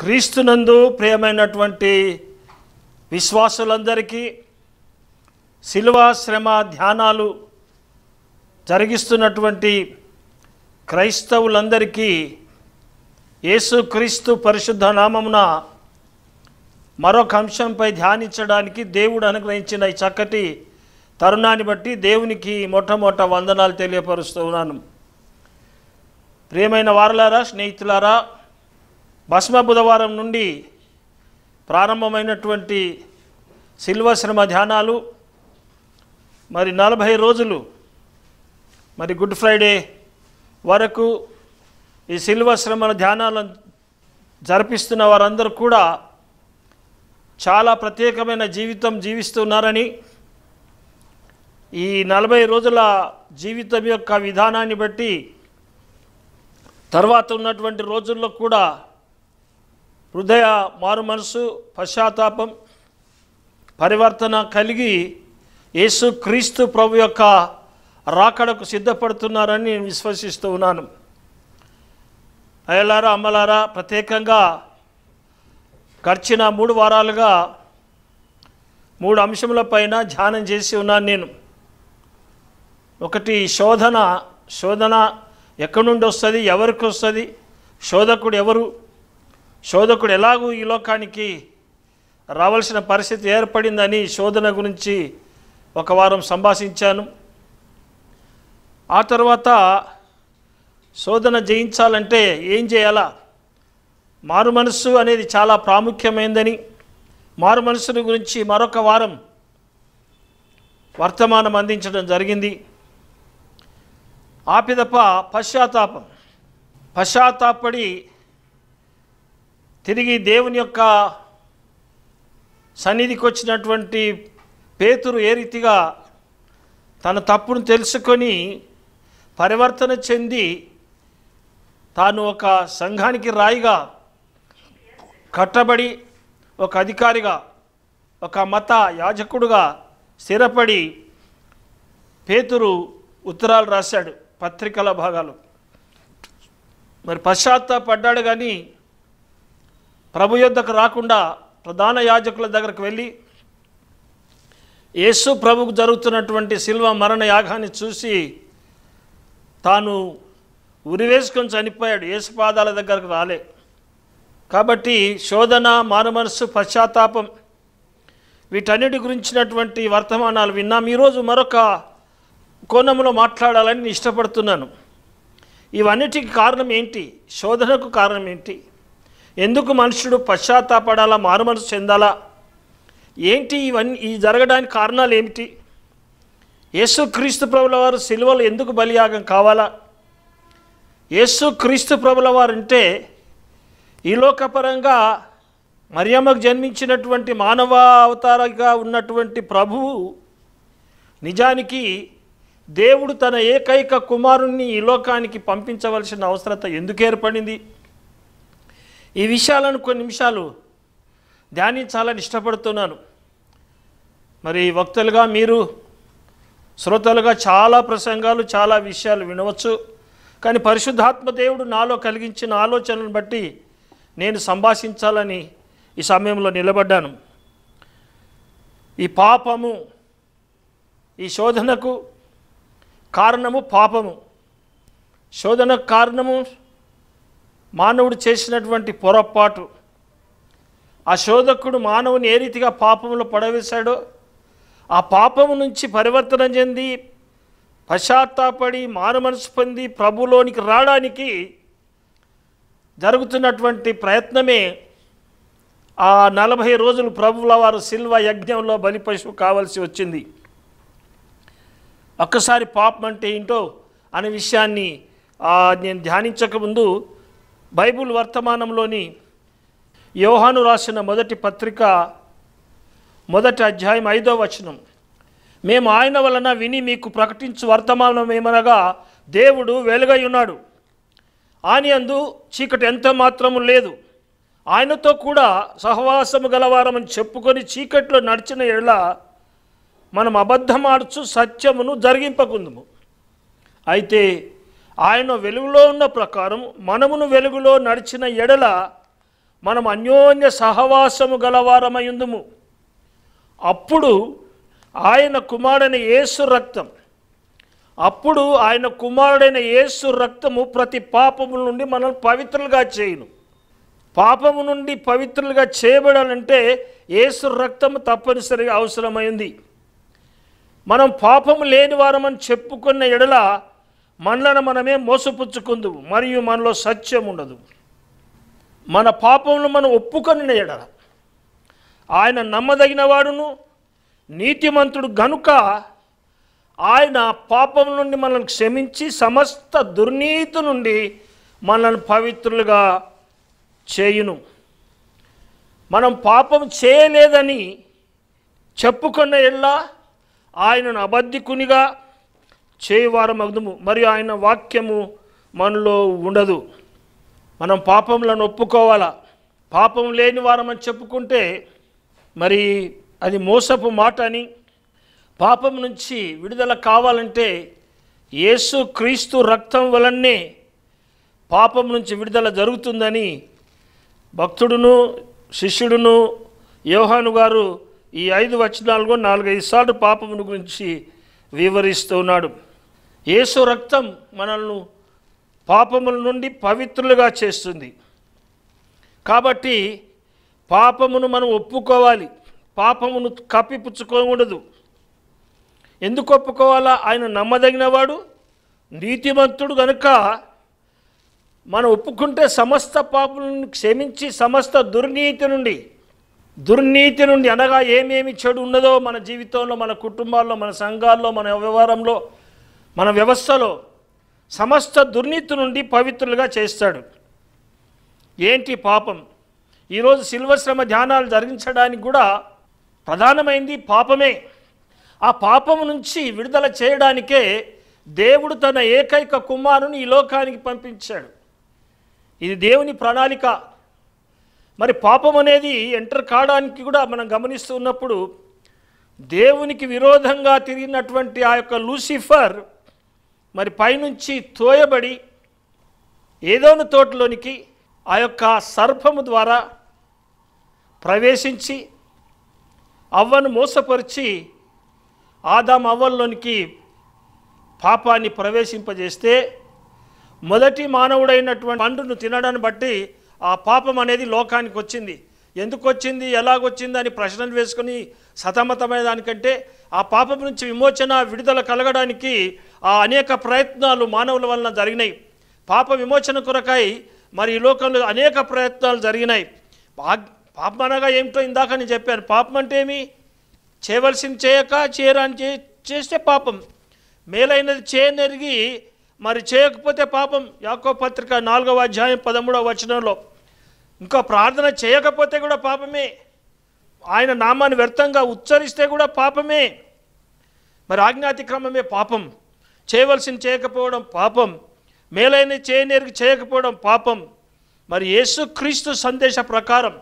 క్రీస్తునందు ప్రియమైనటువంటి విశ్వాసులందరికీ శిల్వాశ్రమ శ్రమ ధ్యానాలు జరిగిస్తున్నటువంటి క్రైస్తవులందరికీ యేసుక్రీస్తు పరిశుద్ధ నామమున మరొక అంశంపై ధ్యానించడానికి దేవుడు అనుగ్రహించిన ఈ చక్కటి తరుణాన్ని బట్టి దేవునికి మొట్టమొట్ట వందనాలు తెలియపరుస్తూ ఉన్నాను ప్రియమైన వారలారా స్నేహితులారా భస్మ బుధవారం నుండి ప్రారంభమైనటువంటి శిల్వశ్రమ ధ్యానాలు మరి నలభై రోజులు మరి గుడ్ ఫ్రైడే వరకు ఈ శిల్వశ్రమ ధ్యానాలను జరిపిస్తున్న వారందరూ కూడా చాలా ప్రత్యేకమైన జీవితం జీవిస్తున్నారని ఈ నలభై రోజుల జీవితం యొక్క విధానాన్ని బట్టి తర్వాత ఉన్నటువంటి రోజుల్లో కూడా హృదయ మారు మనసు పశ్చాత్తాపం పరివర్తన కలిగి యేసు క్రీస్తు ప్రభు యొక్క రాకడకు సిద్ధపడుతున్నారని నేను విశ్వసిస్తూ ఉన్నాను అయ్యలారా అమ్మలారా ప్రత్యేకంగా గడిచిన మూడు వారాలుగా మూడు అంశముల పైన ధ్యానం చేసి ఉన్నాను నేను ఒకటి శోధన శోధన ఎక్కడి నుండి వస్తుంది ఎవరికి వస్తుంది శోధకుడు ఎవరు శోధకుడు ఎలాగూ ఈ లోకానికి రావాల్సిన పరిస్థితి ఏర్పడిందని శోధన గురించి ఒక వారం సంభాషించాను ఆ తర్వాత శోధన జయించాలంటే ఏం చేయాలా మారు మనస్సు అనేది చాలా ప్రాముఖ్యమైందని మారు మనస్సుని గురించి మరొక వారం వర్తమానం అందించడం జరిగింది ఆపిదప పశ్చాత్తాపం పశ్చాత్తాపడి తిరిగి దేవుని యొక్క సన్నిధికి వచ్చినటువంటి పేతురు ఏ రీతిగా తన తప్పును తెలుసుకొని పరివర్తన చెంది తాను ఒక సంఘానికి రాయిగా కట్టబడి ఒక అధికారిగా ఒక మత యాజకుడుగా స్థిరపడి పేతురు ఉత్తరాలు రాశాడు పత్రికల భాగాలు మరి పశ్చాత్తాపడ్డాడు కానీ ప్రభు యొద్దకు రాకుండా ప్రధాన యాజకుల దగ్గరకు వెళ్ళి యేసు ప్రభుకు జరుగుతున్నటువంటి శిల్వ మరణ యాగాన్ని చూసి తాను ఉరివేసుకొని చనిపోయాడు యేసు పాదాల దగ్గరకు రాలే కాబట్టి శోధన మారుమనస్సు పశ్చాత్తాపం వీటన్నిటి గురించినటువంటి వర్తమానాలు విన్నాం ఈరోజు మరొక కోణంలో మాట్లాడాలని ఇష్టపడుతున్నాను ఇవన్నిటికి కారణం ఏంటి శోధనకు కారణం ఏంటి ఎందుకు మనుషుడు పశ్చాత్తాపడాలా మారుమనసు చెందాలా ఏంటి ఇవన్నీ ఈ జరగడానికి కారణాలు ఏమిటి యేసు క్రీస్తు ప్రభుల వారు సిల్వలు ఎందుకు బలియాగం కావాలా యేసు క్రీస్తు ప్రభుల వారంటే అంటే ఈ లోకపరంగా మరియమ్మకు జన్మించినటువంటి మానవ అవతారంగా ఉన్నటువంటి ప్రభువు నిజానికి దేవుడు తన ఏకైక కుమారుణ్ణి ఈ లోకానికి పంపించవలసిన అవసరత ఎందుకు ఏర్పడింది ఈ విషయాలను కొన్ని నిమిషాలు ధ్యానించాలని ఇష్టపడుతున్నాను మరి వక్తలుగా మీరు శ్రోతలుగా చాలా ప్రసంగాలు చాలా విషయాలు వినవచ్చు కానీ పరిశుద్ధాత్మ దేవుడు నాలో కలిగించిన ఆలోచనను బట్టి నేను సంభాషించాలని ఈ సమయంలో నిలబడ్డాను ఈ పాపము ఈ శోధనకు కారణము పాపము శోధనకు కారణము మానవుడు చేసినటువంటి పొరపాటు ఆ శోధకుడు మానవుని ఏ రీతిగా పాపంలో పడవేశాడో ఆ పాపం నుంచి పరివర్తన చెంది పశ్చాత్తాపడి మనసు పొంది ప్రభులోనికి రావడానికి జరుగుతున్నటువంటి ప్రయత్నమే ఆ నలభై రోజులు ప్రభుల వారు శిల్వ యజ్ఞంలో బలి పశువు కావాల్సి వచ్చింది ఒక్కసారి పాపం అంటే ఏంటో అనే విషయాన్ని నేను ధ్యానించకముందు బైబుల్ వర్తమానంలోని యోహాను రాసిన మొదటి పత్రిక మొదటి అధ్యాయం ఐదో వచనం మేము ఆయన వలన విని మీకు ప్రకటించు వర్తమానం ఏమనగా దేవుడు వెలుగై ఉన్నాడు ఆయన అందు చీకటి ఎంత మాత్రము లేదు ఆయనతో కూడా సహవాసము గలవారమని చెప్పుకొని చీకట్లో నడిచిన ఎడల మనం అబద్ధమార్చు సత్యమును జరిగింపకుందుము అయితే ఆయన వెలుగులో ఉన్న ప్రకారం మనమును వెలుగులో నడిచిన ఎడల మనం అన్యోన్య సహవాసము గలవారమయుందుము అప్పుడు ఆయన కుమారుడైన యేసు రక్తం అప్పుడు ఆయన కుమారుడైన యేసు రక్తము ప్రతి పాపము నుండి మనల్ని పవిత్రులుగా చేయను పాపము నుండి పవిత్రులుగా చేయబడాలంటే యేసు రక్తము తప్పనిసరిగా అవసరమైంది మనం పాపము లేని వారమని చెప్పుకున్న ఎడల మనలను మనమే మోసపుచ్చుకుందు మరియు మనలో సత్యం ఉండదు మన పాపములు మనం ఒప్పుకొని ఎడల ఆయన నమ్మదగిన వాడును నీతిమంతుడు గనుక ఆయన పాపం నుండి మనల్ని క్షమించి సమస్త దుర్నీతి నుండి మనల్ని పవిత్రులుగా చేయును మనం పాపం చేయలేదని చెప్పుకున్న ఎల్లా ఆయనను అబద్ధికునిగా చేయువార మగ్నము మరియు ఆయన వాక్యము మనలో ఉండదు మనం పాపములను ఒప్పుకోవాలా పాపం లేని వారమని చెప్పుకుంటే మరి అది మోసపు మాట అని పాపం నుంచి విడుదల కావాలంటే యేసు క్రీస్తు రక్తం వలనే పాపం నుంచి విడుదల జరుగుతుందని భక్తుడును శిష్యుడును యోహాను గారు ఈ ఐదు వచనాలుగో నాలుగైదు సార్లు పాపమును గురించి వివరిస్తున్నాడు యేసు రక్తం మనల్ని పాపముల నుండి పవిత్రులుగా చేస్తుంది కాబట్టి పాపమును మనం ఒప్పుకోవాలి పాపమును కప్పిపుచ్చుకోకూడదు ఎందుకు ఒప్పుకోవాలా ఆయన నమ్మదగినవాడు నీతిమంతుడు కనుక మనం ఒప్పుకుంటే సమస్త పాపములను క్షమించి సమస్త దుర్నీతి నుండి దుర్నీతి నుండి అనగా ఏమేమి చెడు ఉన్నదో మన జీవితంలో మన కుటుంబాల్లో మన సంఘాల్లో మన వ్యవహారంలో మన వ్యవస్థలో సమస్త దుర్నీతి నుండి పవిత్రులుగా చేస్తాడు ఏంటి పాపం ఈరోజు శ్రమ ధ్యానాలు జరిగించడానికి కూడా ప్రధానమైంది పాపమే ఆ పాపం నుంచి విడుదల చేయడానికే దేవుడు తన ఏకైక కుమారుని ఈ లోకానికి పంపించాడు ఇది దేవుని ప్రణాళిక మరి పాపం అనేది ఎంటర్ కావడానికి కూడా మనం గమనిస్తూ ఉన్నప్పుడు దేవునికి విరోధంగా తిరిగినటువంటి ఆ యొక్క లూసిఫర్ మరి పైనుంచి తోయబడి ఏదోను తోటలోనికి ఆ యొక్క సర్పము ద్వారా ప్రవేశించి అవ్వను మోసపరిచి ఆదాం అవ్వల్లోనికి పాపాన్ని ప్రవేశింపజేస్తే మొదటి మానవుడైనటువంటి పండును తినడాన్ని బట్టి ఆ పాపం అనేది లోకానికి వచ్చింది ఎందుకు వచ్చింది ఎలాగొచ్చింది అని ప్రశ్నలు వేసుకుని సతమతమైన దానికంటే ఆ పాపం నుంచి విమోచన విడుదల కలగడానికి ఆ అనేక ప్రయత్నాలు మానవుల వలన జరిగినాయి పాప విమోచన కొరకై మరి ఈ లోకంలో అనేక ప్రయత్నాలు జరిగినాయి పాపం అనగా ఏమిటో ఇందాక నేను చెప్పాను పాపం అంటే ఏమి చేయవలసింది చేయక చేయరాని చే చేస్తే పాపం మేలైనది చేయనెరిగి మరి చేయకపోతే పాపం యాకో పత్రిక నాలుగవ అధ్యాయం పదమూడవ వచనంలో ఇంకా ప్రార్థన చేయకపోతే కూడా పాపమే ఆయన నామాన్ని వ్యర్థంగా ఉచ్చరిస్తే కూడా పాపమే మరి ఆజ్ఞాతిక్రమమే పాపం చేయవలసింది చేయకపోవడం పాపం మేలైన చేయనేరికి చేయకపోవడం పాపం మరి యేసుక్రీస్తు సందేశ ప్రకారం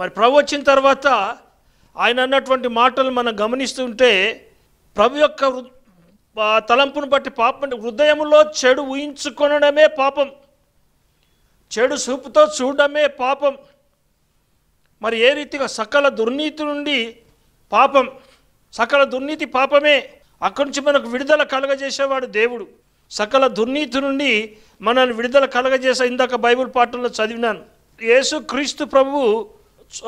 మరి ప్రభు వచ్చిన తర్వాత ఆయన అన్నటువంటి మాటలు మనం గమనిస్తుంటే ప్రభు యొక్క తలంపును బట్టి పాపం హృదయంలో చెడు ఊహించుకొనడమే పాపం చెడు చూపుతో చూడడమే పాపం మరి ఏ రీతిగా సకల దుర్నీతి నుండి పాపం సకల దుర్నీతి పాపమే అక్కడి నుంచి మనకు విడుదల కలగజేసేవాడు దేవుడు సకల దుర్నీతి నుండి మనల్ని విడుదల కలగజేసే ఇందాక బైబుల్ పాఠంలో చదివినాను యేసు క్రీస్తు ప్రభువు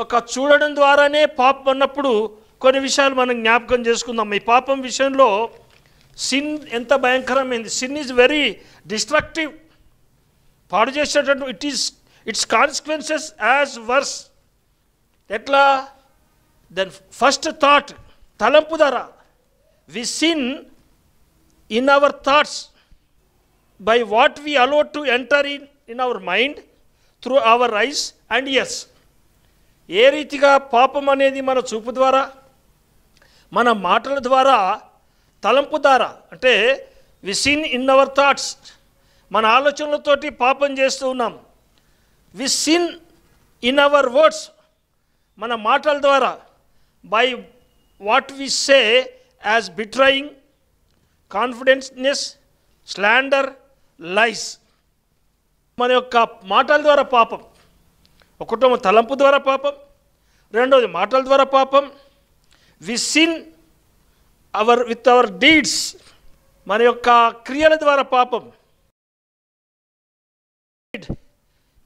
ఒక చూడడం ద్వారానే పాపం అన్నప్పుడు కొన్ని విషయాలు మనం జ్ఞాపకం చేసుకుందాం ఈ పాపం విషయంలో సిన్ ఎంత భయంకరమైంది సిన్ ఈజ్ వెరీ డిస్ట్రక్టివ్ పాడు చేసేటట్టు it is its consequences as worse ఎట్లా దెన్ ఫస్ట్ థాట్ తలంపు ధర we sin in our thoughts by what we allow to enter in in our mind through our eyes and ears ఏ రీతిగా పాపం అనేది మన చూపు ద్వారా మన మాటల ద్వారా తలంపు ద్వారా అంటే we sin in our thoughts మన ఆలోచనలతోటి పాపం చేస్తూ ఉన్నాం we sin in our words మన మాటల ద్వారా by what we say as betraying confidences slander lies మన యొక్క మాటల ద్వారా పాపం ఒకటో తలంపు ద్వారా పాపం రెండవది మాటల ద్వారా పాపం we sin our with our deeds మన యొక్క క్రియల ద్వారా పాపం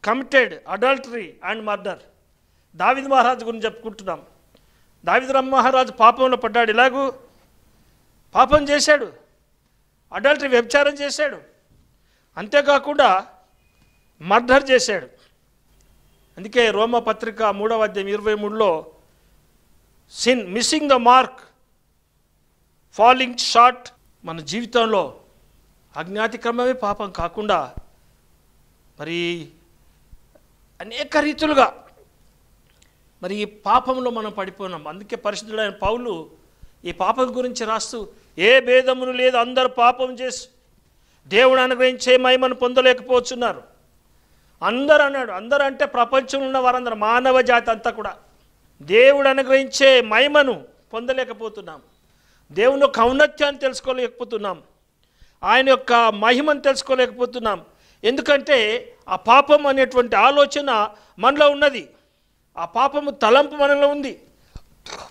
కమిటెడ్ అడల్టరీ అండ్ మర్డర్ దావిద్ మహారాజు గురించి చెప్పుకుంటున్నాం దావిదరామ్ మహారాజు పాపంలో పడ్డాడు ఇలాగూ పాపం చేశాడు అడల్టరీ వ్యభిచారం చేశాడు అంతేకాకుండా మర్డర్ చేశాడు అందుకే రోమ పత్రిక మూడవ అధ్యాయం ఇరవై మూడులో sin missing the mark falling short మన జీవితంలో అజ్ఞాతిక్రమమే పాపం కాకుండా మరి అనేక రీతులుగా మరి ఈ పాపంలో మనం పడిపోయినాం అందుకే పరిశుద్ధుడైన పౌలు ఈ పాపం గురించి రాస్తూ ఏ భేదమును లేదు అందరు పాపం చేసి దేవుడు అనుగ్రహించే మహిమను పొందలేకపోతున్నారు అందరు అన్నాడు అందరూ అంటే ప్రపంచంలో ఉన్న వారందరూ మానవ జాతి అంతా కూడా దేవుడు అనుగ్రహించే మహిమను పొందలేకపోతున్నాం దేవుని యొక్క ఔన్నత్యాన్ని తెలుసుకోలేకపోతున్నాం ఆయన యొక్క మహిమను తెలుసుకోలేకపోతున్నాం ఎందుకంటే ఆ పాపం అనేటువంటి ఆలోచన మనలో ఉన్నది ఆ పాపము తలంపు మనలో ఉంది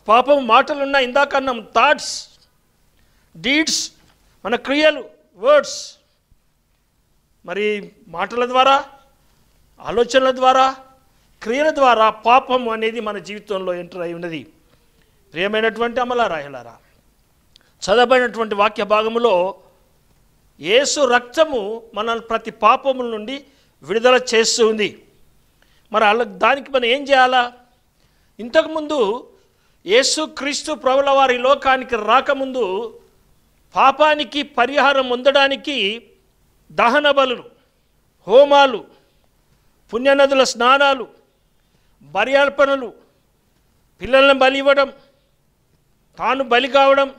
పాపం మాటలు ఉన్నాయి ఇందాక అన్నాం థాట్స్ డీడ్స్ మన క్రియలు వర్డ్స్ మరి మాటల ద్వారా ఆలోచనల ద్వారా క్రియల ద్వారా పాపం అనేది మన జీవితంలో ఎంటర్ అయి ఉన్నది ప్రియమైనటువంటి అమలారాయలారా చదవబడినటువంటి వాక్య భాగములో ఏసు రక్తము మన ప్రతి పాపముల నుండి విడుదల చేస్తుంది మరి వాళ్ళకి దానికి మనం ఏం చేయాలా ఇంతకుముందు యేసుక్రీస్తు ప్రభుల వారి లోకానికి రాకముందు పాపానికి పరిహారం పొందడానికి దహన బలులు హోమాలు పుణ్యనదుల స్నానాలు బర్యార్పణలు పిల్లలను బలి ఇవ్వడం తాను బలి కావడం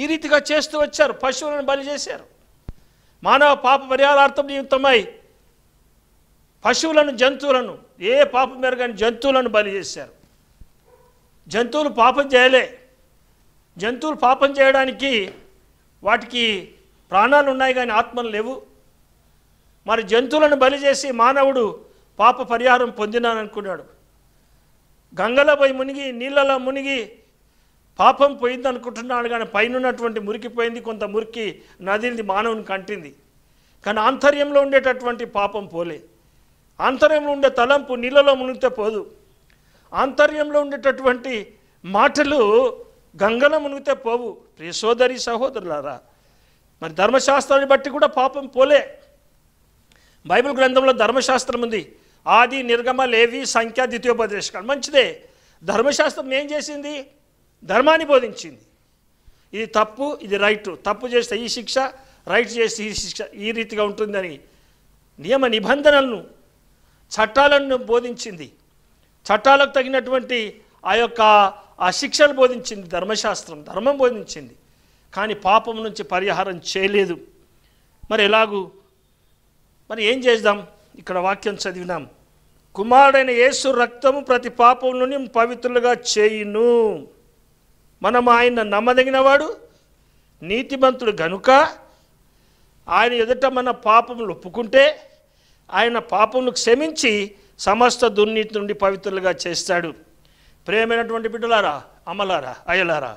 ఈ రీతిగా చేస్తూ వచ్చారు పశువులను బలి చేశారు మానవ పాప పరిహారార్థం నిమిత్తమై పశువులను జంతువులను ఏ పాపం కానీ జంతువులను బలి చేశారు జంతువులు పాపం చేయలే జంతువులు పాపం చేయడానికి వాటికి ప్రాణాలు ఉన్నాయి కానీ ఆత్మలు లేవు మరి జంతువులను బలి చేసి మానవుడు పాప పరిహారం పొందినాననుకున్నాడు గంగలో పోయి మునిగి నీళ్ళలో మునిగి పాపం పోయింది అనుకుంటున్నాడు కానీ పైనటువంటి మురికి పోయింది కొంత మురికి నదింది మానవుని కంటింది కానీ ఆంతర్యంలో ఉండేటటువంటి పాపం పోలేదు అంతర్యంలో ఉండే తలంపు నీళ్ళలో మునిగితే పోదు ఆంతర్యంలో ఉండేటటువంటి మాటలు గంగలో మునిగితే పోవు ప్రియ సోదరి సహోదరులారా మరి ధర్మశాస్త్రాన్ని బట్టి కూడా పాపం పోలే బైబిల్ గ్రంథంలో ధర్మశాస్త్రం ఉంది ఆది నిర్గమ లేవి సంఖ్య ద్వితీయోపదేశకాలు మంచిదే ధర్మశాస్త్రం ఏం చేసింది ధర్మాన్ని బోధించింది ఇది తప్పు ఇది రైట్ తప్పు చేస్తే ఈ శిక్ష రైట్ చేస్తే ఈ శిక్ష ఈ రీతిగా ఉంటుందని నియమ నిబంధనలను చట్టాలను బోధించింది చట్టాలకు తగినటువంటి ఆ యొక్క ఆ శిక్షను బోధించింది ధర్మశాస్త్రం ధర్మం బోధించింది కానీ పాపం నుంచి పరిహారం చేయలేదు మరి ఎలాగూ మరి ఏం చేద్దాం ఇక్కడ వాక్యం చదివినాం కుమారుడైన యేసు రక్తము ప్రతి పాపంలోని పవిత్రులుగా చేయును మనం ఆయన నమ్మదగినవాడు నీతిమంతుడు గనుక ఆయన ఎదుట మన పాపములు ఒప్పుకుంటే ఆయన పాపమును క్షమించి సమస్త దుర్నీతి నుండి పవిత్రులుగా చేస్తాడు ప్రేమైనటువంటి బిడ్డలారా అమలారా అయ్యలారా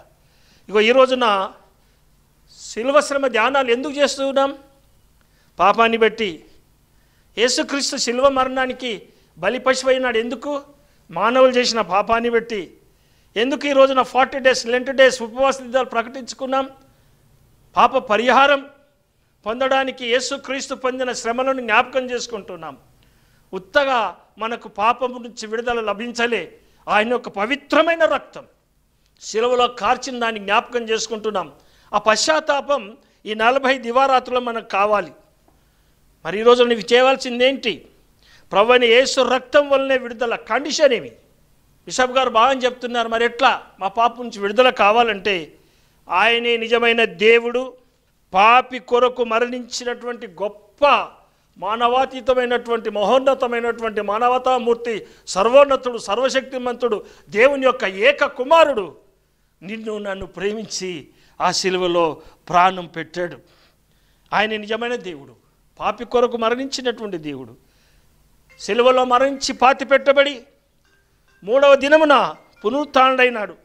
ఇగో ఈ రోజున శిల్వశ్రమ ధ్యానాలు ఎందుకు చేస్తున్నాం పాపాన్ని బట్టి యేసుక్రీస్తు శిల్వ మరణానికి బలిపశువైనాడు ఎందుకు మానవులు చేసిన పాపాన్ని బట్టి ఎందుకు ఈ రోజున ఫార్టీ డేస్ లెంట్ డేస్ ఉపవాస దిద్దాలు ప్రకటించుకున్నాం పాప పరిహారం పొందడానికి యేసుక్రీస్తు పొందిన శ్రమలను జ్ఞాపకం చేసుకుంటున్నాం ఉత్తగా మనకు పాపం నుంచి విడుదల లభించలే ఆయన యొక్క పవిత్రమైన రక్తం శిలువలో కార్చిన దాన్ని జ్ఞాపకం చేసుకుంటున్నాం ఆ పశ్చాత్తాపం ఈ నలభై దివారాత్రులు మనకు కావాలి మరి ఈరోజు నీవు చేయవలసింది ఏంటి ప్రవ్వని యేసు రక్తం వల్లనే విడుదల కండిషన్ ఏమి బిషప్ గారు బాగా చెప్తున్నారు మరి ఎట్లా మా పాప నుంచి విడుదల కావాలంటే ఆయనే నిజమైన దేవుడు పాపి కొరకు మరణించినటువంటి గొప్ప మానవాతీతమైనటువంటి మహోన్నతమైనటువంటి మానవతామూర్తి సర్వోన్నతుడు సర్వశక్తిమంతుడు దేవుని యొక్క ఏక కుమారుడు నిన్ను నన్ను ప్రేమించి ఆ శిలువలో ప్రాణం పెట్టాడు ఆయన నిజమైన దేవుడు పాపి కొరకు మరణించినటువంటి దేవుడు శిలువలో మరణించి పాతి పెట్టబడి మూడవ దినమున పునరుత్డైనాడు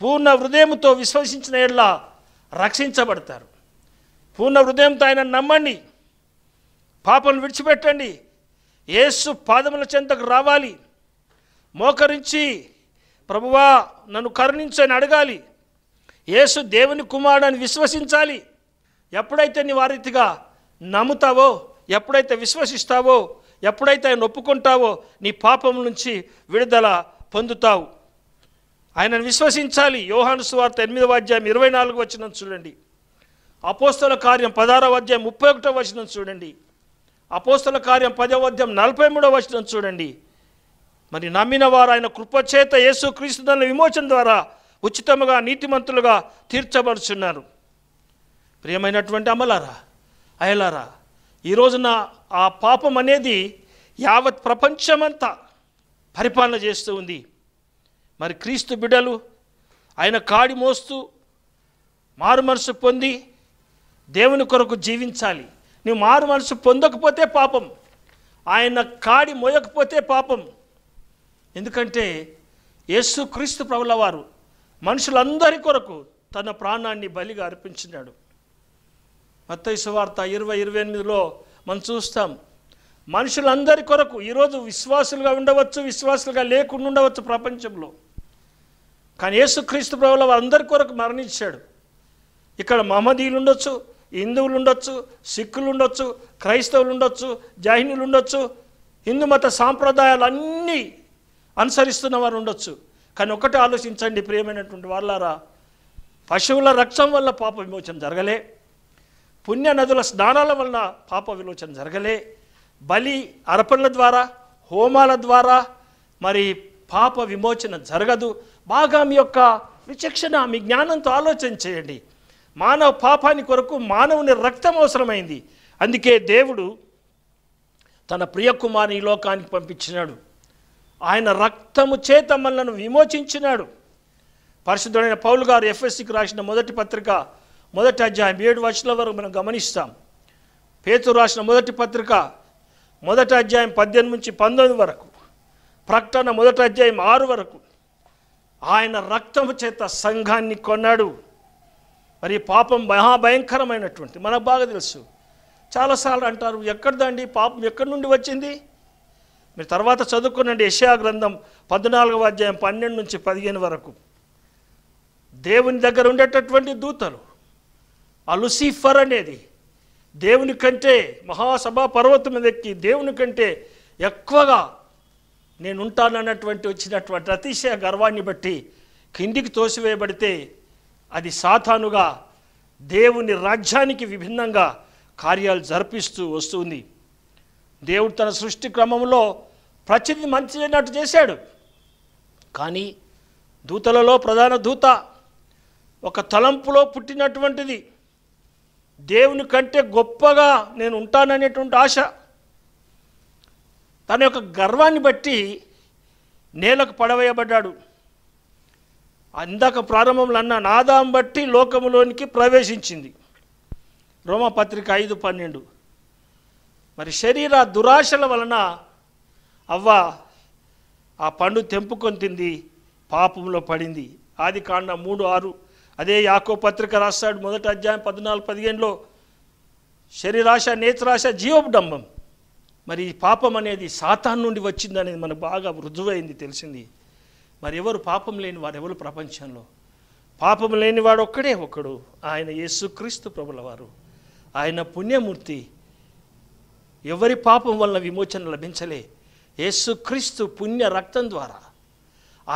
పూర్ణ హృదయముతో విశ్వసించిన ఎడ్లా రక్షించబడతారు పూర్ణ హృదయంతో ఆయన నమ్మండి పాపను విడిచిపెట్టండి ఏసు పాదముల చెంతకు రావాలి మోకరించి ప్రభువా నన్ను కరుణించని అడగాలి ఏసు దేవుని కుమారుడని విశ్వసించాలి ఎప్పుడైతే నీ వారితిగా నమ్ముతావో ఎప్పుడైతే విశ్వసిస్తావో ఎప్పుడైతే ఆయన ఒప్పుకుంటావో నీ పాపం నుంచి విడుదల పొందుతావు ఆయనను విశ్వసించాలి యోహాను సువార్త ఎనిమిదవ అధ్యాయం ఇరవై నాలుగు వచ్చిన చూడండి అపోస్తల కార్యం పదహారవ అధ్యాయం ముప్పై ఒకటో వచనం చూడండి అపోస్తల కార్యం పదవ అధ్యాయం నలభై మూడవ వచనం చూడండి మరి నమ్మిన వారు ఆయన కృపచేత యేసు క్రీస్తుదన్న విమోచన ద్వారా ఉచితముగా నీతిమంతులుగా తీర్చబడుచున్నారు ప్రియమైనటువంటి అమలారా అయలారా ఈరోజున ఆ పాపం అనేది యావత్ ప్రపంచమంతా పరిపాలన చేస్తూ ఉంది మరి క్రీస్తు బిడలు ఆయన కాడి మోస్తూ మారు మనసు పొంది దేవుని కొరకు జీవించాలి నువ్వు మారు మనసు పొందకపోతే పాపం ఆయన కాడి మోయకపోతే పాపం ఎందుకంటే యేసు క్రీస్తు ప్రభుల వారు మనుషులందరి కొరకు తన ప్రాణాన్ని బలిగా అర్పించినాడు మత్తైసు వార్త ఇరవై ఇరవై ఎనిమిదిలో మనం చూస్తాం మనుషులందరి కొరకు ఈరోజు విశ్వాసులుగా ఉండవచ్చు విశ్వాసులుగా లేకుండా ఉండవచ్చు ప్రపంచంలో కానీ క్రీస్తు ప్రభుల అందరి కొరకు మరణించాడు ఇక్కడ మహమదీలు ఉండొచ్చు హిందువులు ఉండొచ్చు సిక్కులు ఉండొచ్చు క్రైస్తవులు ఉండొచ్చు జైనులు ఉండొచ్చు హిందూ మత సాంప్రదాయాలన్నీ అనుసరిస్తున్న వారు ఉండొచ్చు కానీ ఒకటి ఆలోచించండి ప్రియమైనటువంటి వాళ్ళారా పశువుల రక్తం వల్ల పాప విమోచన జరగలే పుణ్య నదుల స్నానాల వలన పాప విమోచన జరగలే బలి అర్పణల ద్వారా హోమాల ద్వారా మరి పాప విమోచన జరగదు బాగా మీ యొక్క విచక్షణ మీ జ్ఞానంతో ఆలోచన చేయండి మానవ పాపాని కొరకు మానవుని రక్తం అవసరమైంది అందుకే దేవుడు తన ప్రియకుమారి ఈ లోకానికి పంపించినాడు ఆయన రక్తము చేత మనలను విమోచించినాడు పరిశుద్ధుడైన పౌలు గారు ఎఫ్ఎస్సికి రాసిన మొదటి పత్రిక మొదటి అధ్యాయం ఏడు వర్షాల వరకు మనం గమనిస్తాం పేతు రాసిన మొదటి పత్రిక మొదటి అధ్యాయం పద్దెనిమిది నుంచి పంతొమ్మిది వరకు ప్రకటన మొదటి అధ్యాయం ఆరు వరకు ఆయన రక్తము చేత సంఘాన్ని కొన్నాడు మరి పాపం మహాభయంకరమైనటువంటి మనకు బాగా తెలుసు చాలాసార్లు అంటారు ఎక్కడిదండి పాపం ఎక్కడి నుండి వచ్చింది మీరు తర్వాత చదువుకున్నండి యశా గ్రంథం పద్నాలుగవ అధ్యాయం పన్నెండు నుంచి పదిహేను వరకు దేవుని దగ్గర ఉండేటటువంటి దూతలు ఆ లుసిఫర్ అనేది దేవుని కంటే మహాసభా పర్వతం మీద ఎక్కి దేవుని కంటే ఎక్కువగా నేనుంటానన్నటువంటి వచ్చినటువంటి అతిశయ గర్వాన్ని బట్టి కిందికి తోసివేయబడితే అది సాతానుగా దేవుని రాజ్యానికి విభిన్నంగా కార్యాలు జరిపిస్తూ వస్తుంది దేవుడు తన సృష్టి క్రమంలో ప్రతిది మంచి అన్నట్టు చేశాడు కానీ దూతలలో ప్రధాన దూత ఒక తలంపులో పుట్టినటువంటిది దేవుని కంటే గొప్పగా నేను ఉంటాననేటువంటి ఆశ తన యొక్క గర్వాన్ని బట్టి నేలకు పడవేయబడ్డాడు అందాక ప్రారంభంలో అన్న నాదాం బట్టి లోకంలోనికి ప్రవేశించింది రోమపత్రిక ఐదు పన్నెండు మరి శరీర దురాశల వలన అవ్వ ఆ పండు తెంపుకొని తింది పాపంలో పడింది ఆది కాండ మూడు ఆరు అదే యాకో పత్రిక రాస్తాడు మొదటి అధ్యాయం పద్నాలుగు పదిహేనులో శరీరాశ నేత్రాశ జీవబ్డంబం మరి ఈ పాపం అనేది సాతాన్ నుండి వచ్చిందనేది మనకు బాగా రుజువైంది తెలిసింది మరెవరు పాపం లేని ఎవరు ప్రపంచంలో పాపం లేనివాడు ఒక్కడే ఒకడు ఆయన యేసుక్రీస్తు ప్రభుల వారు ఆయన పుణ్యమూర్తి ఎవరి పాపం వల్ల విమోచన లభించలే యేసుక్రీస్తు పుణ్య రక్తం ద్వారా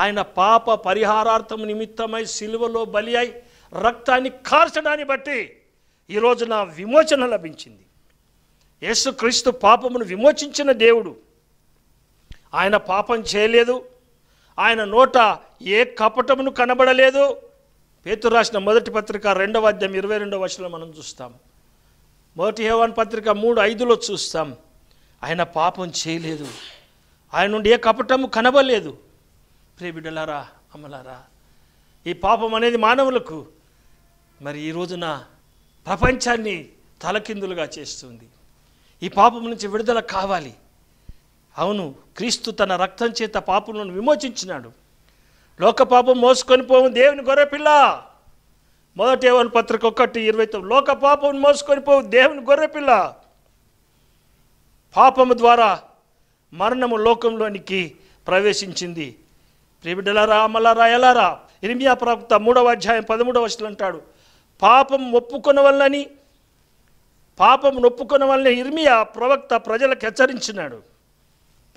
ఆయన పాప పరిహారార్థం నిమిత్తమై సిలువలో బలి అయి రక్తాన్ని కార్చడాన్ని బట్టి ఈరోజు నా విమోచన లభించింది యేసుక్రీస్తు పాపమును విమోచించిన దేవుడు ఆయన పాపం చేయలేదు ఆయన నోట ఏ కపటమును కనబడలేదు పేతురు రాసిన మొదటి పత్రిక రెండవ అధ్యాయం ఇరవై రెండవ వర్షంలో మనం చూస్తాం మొదటి హేవాన్ పత్రిక మూడు ఐదులో చూస్తాం ఆయన పాపం చేయలేదు ఆయన నుండి ఏ కపటము ప్రే ప్రేబిడలారా అమ్మలారా ఈ పాపం అనేది మానవులకు మరి ఈ రోజున ప్రపంచాన్ని తలకిందులుగా చేస్తుంది ఈ పాపం నుంచి విడుదల కావాలి అవును క్రీస్తు తన రక్తం చేత పాపులను విమోచించినాడు లోక పాపం మోసుకొని పోవు దేవుని గొర్రెపిల్ల మొదటి యోన్ పత్రిక ఒకటి ఇరవై తొమ్మిది లోక పాపం మోసుకొని పోవు దేవుని గొర్రెపిల్ల పాపము ద్వారా మరణము లోకంలోనికి ప్రవేశించింది ప్రిబిడలరా అమలరా ఎలారా ఇరిమియా ప్రవక్త మూడవ అధ్యాయం పదమూడవ వర్షాలు అంటాడు పాపం ఒప్పుకున్న వల్లని పాపం నొప్పుకున్న వల్లనే ఇర్మియా ప్రవక్త ప్రజలకు హెచ్చరించినాడు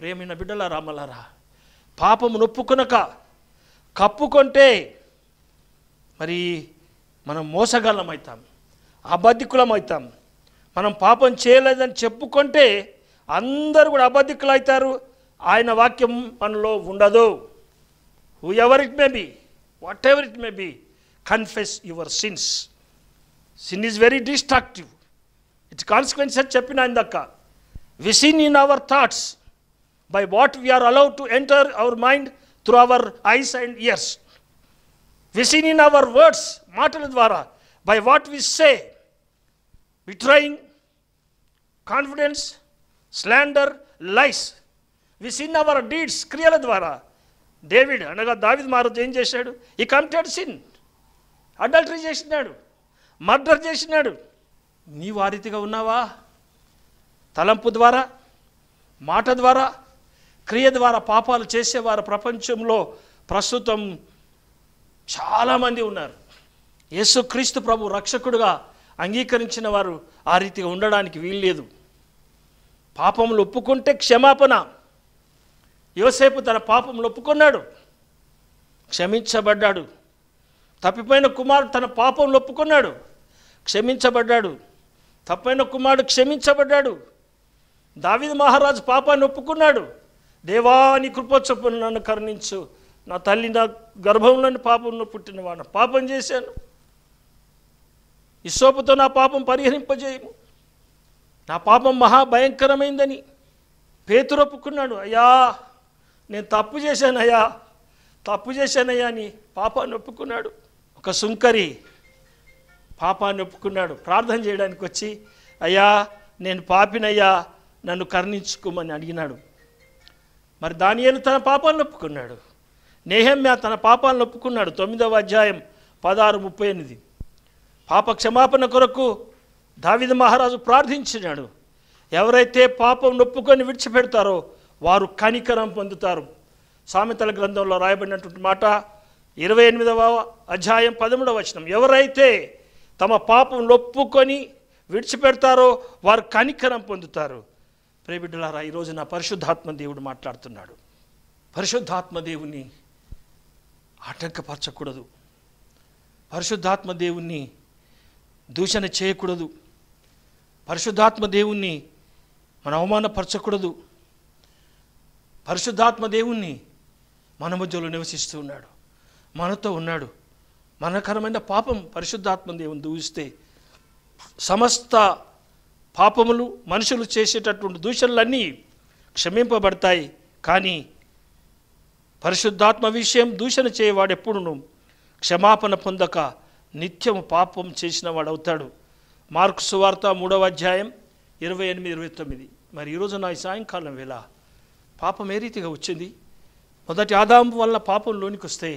ప్రేమైన బిడ్డల రామలారా పాపము నొప్పుకునక కప్పుకొంటే మరి మనం మోసగాళ్ళం అవుతాం అబద్ధికులం అవుతాం మనం పాపం చేయలేదని చెప్పుకుంటే అందరూ కూడా అబద్ధికులు అవుతారు ఆయన వాక్యం మనలో ఉండదు whoever it may be whatever it may be confess your sins sin is very destructive its consequences చెప్పిన ఆయన దక్క we sin in our thoughts by what we are allowed to enter our mind through our eyes and ears. Within in our words, matala dwara, by what we say, betraying, confidence, slander, lies. Within our deeds, kriyala dwara. David అనగా దావిద్ మారుతు ఏం చేశాడు ఈ committed sin adultery చేసినాడు murder చేసినాడు నీవు ఆ రీతిగా ఉన్నావా తలంపు ద్వారా మాట ద్వారా క్రియ ద్వారా పాపాలు చేసేవారు ప్రపంచంలో ప్రస్తుతం చాలామంది ఉన్నారు యేసుక్రీస్తు ప్రభు రక్షకుడుగా అంగీకరించిన వారు ఆ రీతిగా ఉండడానికి వీల్లేదు పాపములు ఒప్పుకుంటే క్షమాపణ యోసేపు తన పాపములు ఒప్పుకున్నాడు క్షమించబడ్డాడు తప్పిపోయిన కుమారుడు తన పాపములు ఒప్పుకున్నాడు క్షమించబడ్డాడు తప్పైన కుమారుడు క్షమించబడ్డాడు దావిద మహారాజు పాపాన్ని ఒప్పుకున్నాడు దేవాని కృప నన్ను కరుణించు నా తల్లి నా గర్భంలోని పాపంలో వాడిని పాపం చేశాను ఇసోపుతో నా పాపం పరిహరింపజేయము నా పాపం మహాభయంకరమైందని పేతురొప్పుకున్నాడు అయ్యా నేను తప్పు చేశానయ్యా తప్పు చేశానయ్యా అని పాపాన్ని ఒప్పుకున్నాడు ఒక సుంకరి పాపాన్ని ఒప్పుకున్నాడు ప్రార్థన చేయడానికి వచ్చి అయ్యా నేను పాపినయ్యా నన్ను కరుణించుకోమని అడిగినాడు మరి దానియలు తన పాపాలను ఒప్పుకున్నాడు నేహమ్య తన పాపాలను ఒప్పుకున్నాడు తొమ్మిదవ అధ్యాయం పదహారు ముప్పై ఎనిమిది పాప క్షమాపణ కొరకు దావిద మహారాజు ప్రార్థించినాడు ఎవరైతే పాపం నొప్పుకొని విడిచిపెడతారో వారు కనికరం పొందుతారు సామెతల గ్రంథంలో రాయబడినటువంటి మాట ఇరవై ఎనిమిదవ అధ్యాయం పదమూడవ వచనం ఎవరైతే తమ పాపం నొప్పుకొని విడిచిపెడతారో వారు కనికరం పొందుతారు ప్రేబిడ్డలారా ఈరోజు నా పరిశుద్ధాత్మ దేవుడు మాట్లాడుతున్నాడు పరిశుద్ధాత్మ దేవుని ఆటంకపరచకూడదు పరిశుద్ధాత్మ దేవుణ్ణి దూషణ చేయకూడదు పరిశుద్ధాత్మ దేవుణ్ణి మనం అవమానపరచకూడదు పరిశుద్ధాత్మ దేవుణ్ణి మన మధ్యలో నివసిస్తూ ఉన్నాడు మనతో ఉన్నాడు మనకరమైన పాపం పరిశుద్ధాత్మ దేవుని దూషిస్తే సమస్త పాపములు మనుషులు చేసేటటువంటి దూషణలన్నీ క్షమింపబడతాయి కానీ పరిశుద్ధాత్మ విషయం దూషణ చేయవాడు ఎప్పుడును క్షమాపణ పొందక నిత్యం పాపం చేసిన వాడు అవుతాడు మార్క్స్ వార్త మూడవ అధ్యాయం ఇరవై ఎనిమిది ఇరవై తొమ్మిది మరి ఈరోజు నా సాయంకాలం వేళ పాపం ఏ రీతిగా వచ్చింది మొదటి ఆదాం వల్ల పాపం లోనికి వస్తే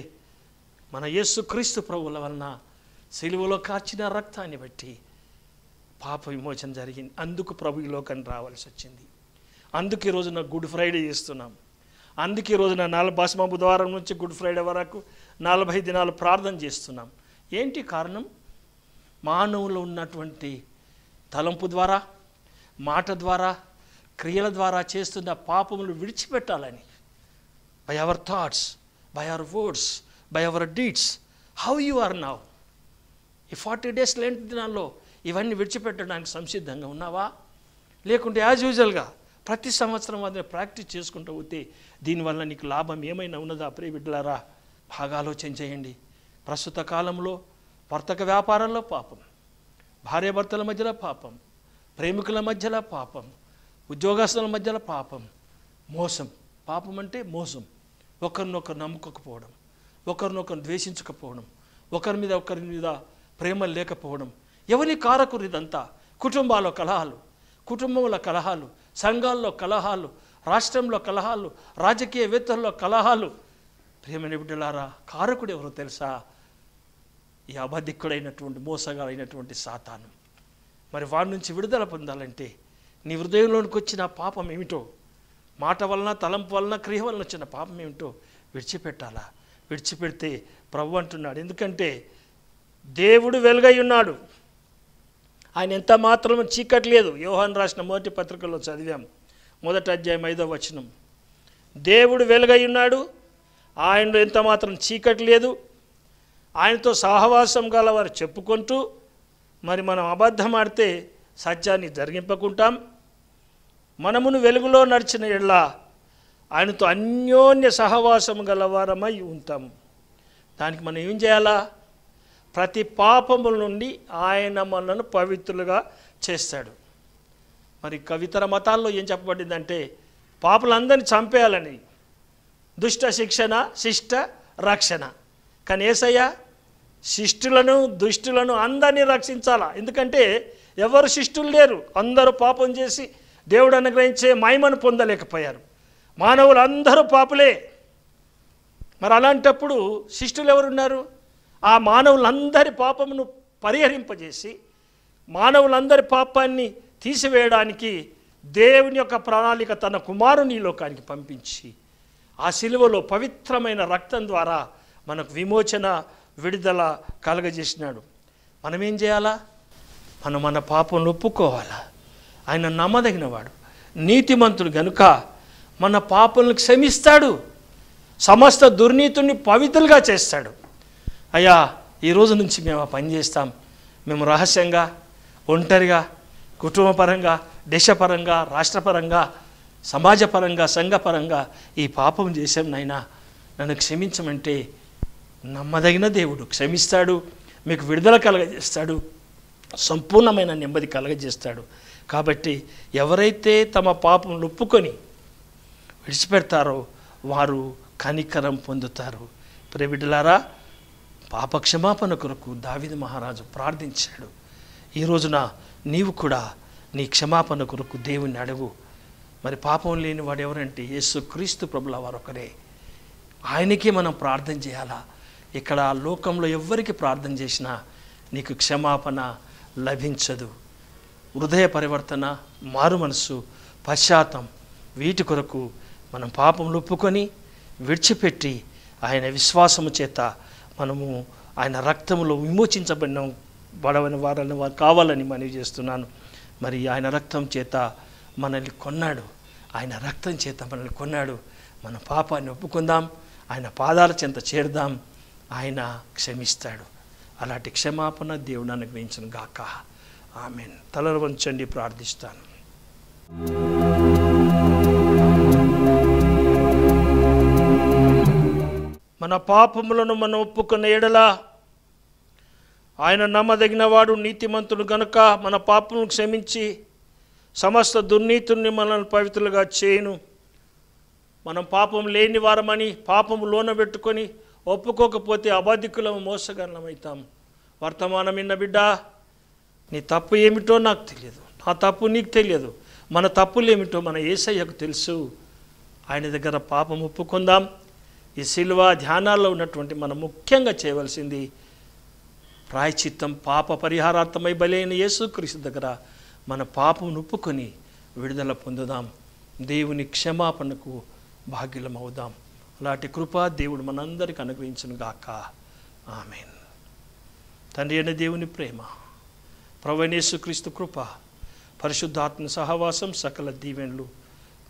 మన యేసు క్రీస్తు ప్రభువుల వలన సెలువులో కాచిన రక్తాన్ని బట్టి పాప విమోచన జరిగింది అందుకు ప్రభు ఈ లోకం రావాల్సి వచ్చింది అందుకు రోజున గుడ్ ఫ్రైడే చేస్తున్నాం అందుకే రోజున నా నలభాస్మ బుధవారం నుంచి గుడ్ ఫ్రైడే వరకు నలభై దినాలు ప్రార్థన చేస్తున్నాం ఏంటి కారణం మానవులు ఉన్నటువంటి తలంపు ద్వారా మాట ద్వారా క్రియల ద్వారా చేస్తున్న పాపములు విడిచిపెట్టాలని by our thoughts by our words by our deeds how you are now ఈ ఫార్టీ డేస్ లెంట్ దినాల్లో ఇవన్నీ విడిచిపెట్టడానికి సంసిద్ధంగా ఉన్నావా లేకుంటే యాజ్ యూజువల్గా ప్రతి సంవత్సరం అదే ప్రాక్టీస్ చేసుకుంటూ పోతే దీనివల్ల నీకు లాభం ఏమైనా ఉన్నదా ప్రే బిడ్డలారా బాగా ఆలోచన చేయండి ప్రస్తుత కాలంలో వర్తక వ్యాపారంలో పాపం భార్యాభర్తల మధ్యలో పాపం ప్రేమికుల మధ్యలో పాపం ఉద్యోగస్తుల మధ్యలో పాపం మోసం పాపం అంటే మోసం ఒకరినొకరు నమ్ముకోకపోవడం ఒకరినొకరు ద్వేషించకపోవడం ఒకరి మీద ఒకరి మీద ప్రేమ లేకపోవడం ఎవరి కారకురు ఇదంతా కుటుంబాల్లో కలహాలు కుటుంబంలో కలహాలు సంఘాల్లో కలహాలు రాష్ట్రంలో కలహాలు రాజకీయవేత్తల్లో కలహాలు ప్రేమ బిడ్డలారా కారకుడు ఎవరో తెలుసా ఈ అబద్ధికుడైనటువంటి మోసగాడైనటువంటి సాతాను మరి వాడి నుంచి విడుదల పొందాలంటే నీ హృదయంలోనికి వచ్చిన పాపం ఏమిటో మాట వలన తలంపు వలన క్రియ వలన వచ్చిన పాపం ఏమిటో విడిచిపెట్టాలా విడిచిపెడితే ప్రభు అంటున్నాడు ఎందుకంటే దేవుడు వెలుగై ఉన్నాడు ఆయన ఎంత మాత్రం చీకట్లేదు వ్యూహాన్ రాసిన మొదటి పత్రికలో చదివాం మొదటి అధ్యాయం ఐదో వచనం దేవుడు వెలుగై ఉన్నాడు ఆయనలో ఎంత మాత్రం చీకటి లేదు ఆయనతో సహవాసం గలవారు చెప్పుకుంటూ మరి మనం అబద్ధం ఆడితే సత్యాన్ని జరిగింపకుంటాం మనమును వెలుగులో నడిచిన ఇళ్ళ ఆయనతో అన్యోన్య సహవాసం గలవారమై ఉంటాము దానికి మనం ఏం చేయాలా ప్రతి పాపముల నుండి ఆయన మనను పవిత్రులుగా చేస్తాడు మరి కవితర మతాల్లో ఏం చెప్పబడిందంటే పాపలందరినీ చంపేయాలని దుష్ట శిక్షణ శిష్ట రక్షణ కానీ ఏసయ్య శిష్టులను దుష్టులను అందరినీ రక్షించాలా ఎందుకంటే ఎవరు శిష్టులు లేరు అందరూ పాపం చేసి దేవుడు అనుగ్రహించే మహిమను పొందలేకపోయారు మానవులు అందరూ పాపులే మరి అలాంటప్పుడు శిష్టులు ఎవరున్నారు ఆ మానవులందరి పాపమును పరిహరింపజేసి మానవులందరి పాపాన్ని తీసివేయడానికి దేవుని యొక్క ప్రణాళిక తన కుమారుని లోకానికి పంపించి ఆ శిలువలో పవిత్రమైన రక్తం ద్వారా మనకు విమోచన విడుదల కలగజేసినాడు మనమేం చేయాలా మనం మన పాపం ఒప్పుకోవాలా ఆయన నమ్మదగినవాడు నీతిమంతుడు గనుక మన పాపలను క్షమిస్తాడు సమస్త దుర్నీతుని పవిత్రులుగా చేస్తాడు అయ్యా ఈ రోజు నుంచి మేము ఆ పని చేస్తాం మేము రహస్యంగా ఒంటరిగా కుటుంబపరంగా దేశపరంగా రాష్ట్రపరంగా సమాజపరంగా సంఘపరంగా ఈ పాపం చేశాం నాయనా నన్ను క్షమించమంటే నమ్మదగిన దేవుడు క్షమిస్తాడు మీకు విడుదల కలగజేస్తాడు సంపూర్ణమైన నెమ్మది కలగజేస్తాడు కాబట్టి ఎవరైతే తమ పాపం నొప్పుకొని విడిచిపెడతారో వారు కనికరం పొందుతారు ప్రేమిడలారా పాపక్షమాపణ కొరకు దావిద మహారాజు ప్రార్థించాడు ఈ రోజున నీవు కూడా నీ క్షమాపణ కొరకు దేవుని అడుగు మరి పాపం లేని వాడు ఎవరంటే యేసు క్రీస్తు ప్రభుల వారొకరే ఆయనకే మనం ప్రార్థన చేయాలా ఇక్కడ లోకంలో ఎవ్వరికి ప్రార్థన చేసినా నీకు క్షమాపణ లభించదు హృదయ పరివర్తన మారు మనసు పశ్చాత్తం వీటి కొరకు మనం పాపం ఒప్పుకొని విడిచిపెట్టి ఆయన విశ్వాసము చేత మనము ఆయన రక్తంలో విమోచించబడిన బడవని వారని వారు కావాలని మనవి చేస్తున్నాను మరి ఆయన రక్తం చేత మనల్ని కొన్నాడు ఆయన రక్తం చేత మనల్ని కొన్నాడు మన పాపాన్ని ఒప్పుకుందాం ఆయన పాదాల చెంత చేరుదాం ఆయన క్షమిస్తాడు అలాంటి క్షమాపణ దేవుని అనుగ్రహించను గాక ఆమెన్ తలలు వంచండి ప్రార్థిస్తాను మన పాపములను మనం ఒప్పుకున్న ఎడలా ఆయన నమ్మదగిన వాడు నీతిమంతుడు గనుక మన పాపములను క్షమించి సమస్త దుర్నీతుల్ని మనల్ని పవిత్రులుగా చేయను మనం పాపం లేని వారమని పాపము లోన పెట్టుకొని ఒప్పుకోకపోతే అబాధికులము మోసగలమవుతాము వర్తమానం నిన్న బిడ్డ నీ తప్పు ఏమిటో నాకు తెలియదు నా తప్పు నీకు తెలియదు మన తప్పులు ఏమిటో మన ఏసయ్యకు తెలుసు ఆయన దగ్గర పాపం ఒప్పుకుందాం ఈ శిల్వ ధ్యానాల్లో ఉన్నటువంటి మనం ముఖ్యంగా చేయవలసింది ప్రాయచిత్తం పాప పరిహారార్థమై బలైన యేసుక్రీస్తు దగ్గర మన పాపం నొప్పుకొని విడుదల పొందుదాం దేవుని క్షమాపణకు భాగ్యులం అవుదాం అలాంటి కృపా దేవుడు మనందరికి అనుగ్రహించను గాక ఆమెన్ తండ్రి అయిన దేవుని ప్రేమ ప్రవణేసుక్రీస్తు కృప పరిశుద్ధాత్మ సహవాసం సకల దీవెన్లు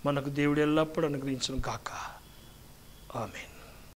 మనకు దేవుడు ఎల్లప్పుడూ అనుగ్రహించను గాక ఆమెన్